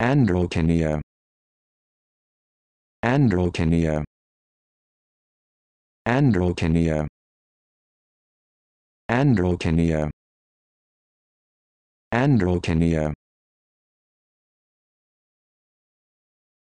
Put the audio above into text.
Androgynia. Androgynia. Androgynia. Androgynia. Androgynia.